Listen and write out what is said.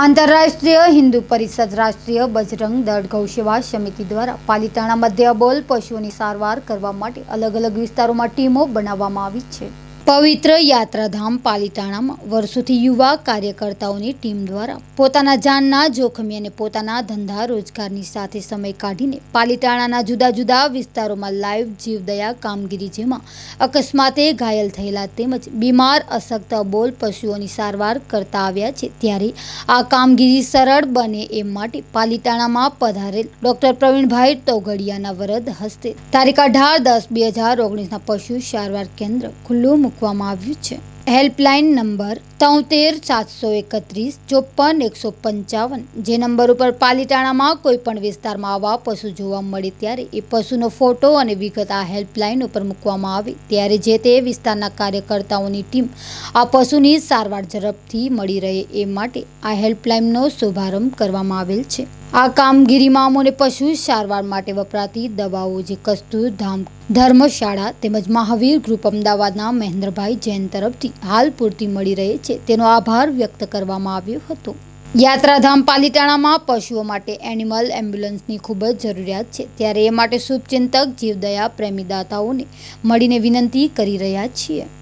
આંતરરાષ્ટ્રીય હિન્દુ પરિષદ રાષ્ટ્રીય બજરંગ દળ ગૌસેવા સમિતિ દ્વારા પાલિતાણા મધ્ય અબોલ પશુઓની સારવાર કરવા માટે અલગ અલગ વિસ્તારોમાં ટીમો બનાવવામાં આવી છે પવિત્ર યાત્રાધામ પાલીતાણામાં વર્ષોથી યુવા કાર્યકર્તાઓની ટીમ દ્વારા પોતાના જાનના જોખમી અને પોતાના ધંધા રોજગારની સાથે સમય કાઢીને પાલીતાણાના જુદા જુદા વિસ્તારોમાં લાઈવ જીવદયા કામગીરી જેમાં અકસ્માતે ઘાયલ થયેલા તેમજ બીમાર અશક્ત બોલ પશુઓની સારવાર કરતા આવ્યા છે ત્યારે આ કામગીરી સરળ બને એ માટે પાલીતાણામાં પધારેલ ડોક્ટર પ્રવીણભાઈ તોગડિયાના વરદ હસ્તે તારીખ અઢાર દસ બે હજાર ઓગણીસના પશુ સારવાર કેન્દ્ર ખુલ્લું મૂકવામાં આવ્યું છે હેલ્પલાઇન નંબર તોતેર સાતસો એકત્રીસ ચોપન એકસો પંચાવન જે નંબર ઉપર પાલીતાણામાં કોઈ પણ વિસ્તારમાં આવા પશુ જોવા મળે ત્યારે એ પશુનો ફોટો અને વિગત આ હેલ્પલાઇન ઉપર મૂકવામાં આવે ત્યારે જે તે વિસ્તારના કાર્યકર્તાઓની ટીમ આ પશુની સારવાર ઝડપથી મળી રહે એ માટે આ હેલ્પલાઇનનો શુભારંભ કરવામાં આવેલ છે આ કામગીરીમાં અમોને પશુ સારવાર માટે વપરાતી દવાઓ જે કસ્તુર ધામ ધર્મશાળા તેમજ મહાવીર ગ્રુપ અમદાવાદના મહેન્દ્રભાઈ જૈન તરફથી હાલ પૂરતી મળી રહે છે તેનો આભાર વ્યક્ત કરવામાં આવ્યો હતો યાત્રાધામ પાલીતાણામાં પશુઓ માટે એનિમલ એમ્બ્યુલન્સની ખૂબ જ જરૂરિયાત છે ત્યારે એ માટે શુભચિંતક જીવદયા પ્રેમીદાતાઓને મળીને વિનંતી કરી રહ્યા છીએ